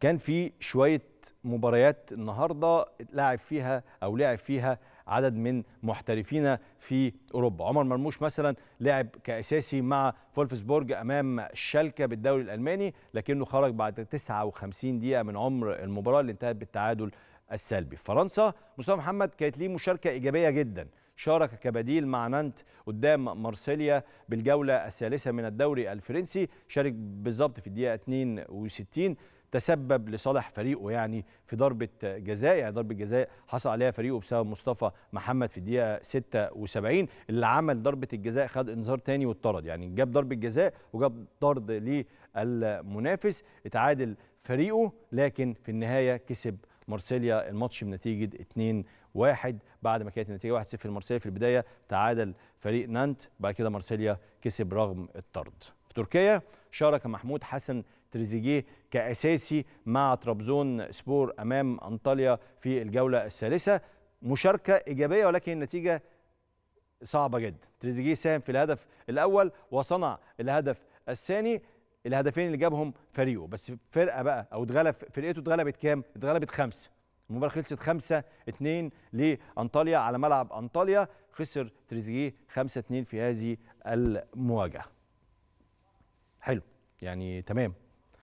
كان في شويه مباريات النهارده لعب فيها او لعب فيها عدد من محترفين في اوروبا عمر مرموش مثلا لعب كاساسي مع فولفسبورج امام شالكه بالدوري الالماني لكنه خرج بعد 59 دقيقه من عمر المباراه اللي انتهت بالتعادل السلبي فرنسا مصطفى محمد كانت ليه مشاركه ايجابيه جدا شارك كبديل مع نانت قدام مارسيليا بالجوله الثالثه من الدوري الفرنسي شارك بالظبط في الدقيقه 62 تسبب لصالح فريقه يعني في ضربه جزاء يعني ضربه جزاء حصل عليها فريقه بسبب مصطفى محمد في الدقيقه 76 اللي عمل ضربه الجزاء خد انذار تاني واتطرد يعني جاب ضربه جزاء وجاب طرد للمنافس اتعادل فريقه لكن في النهايه كسب مارسيليا الماتش بنتيجه 2 1 بعد ما كانت النتيجه 1 0 مارسيليا في البدايه تعادل فريق نانت بعد كده مارسيليا كسب رغم الطرد في تركيا شارك محمود حسن تريزيجيه كأساسي مع طرابزون سبور أمام أنطاليا في الجولة الثالثة مشاركة إيجابية ولكن النتيجة صعبة جدا تريزيجيه ساهم في الهدف الأول وصنع الهدف الثاني الهدفين اللي جابهم فريقه بس فرقه بقى او اتغلب فرقته اتغلبت كام؟ اتغلبت خمسه المباراه خلصت 5 2 لانطاليا على ملعب انطاليا خسر تريزيجيه 5 2 في هذه المواجهه حلو يعني تمام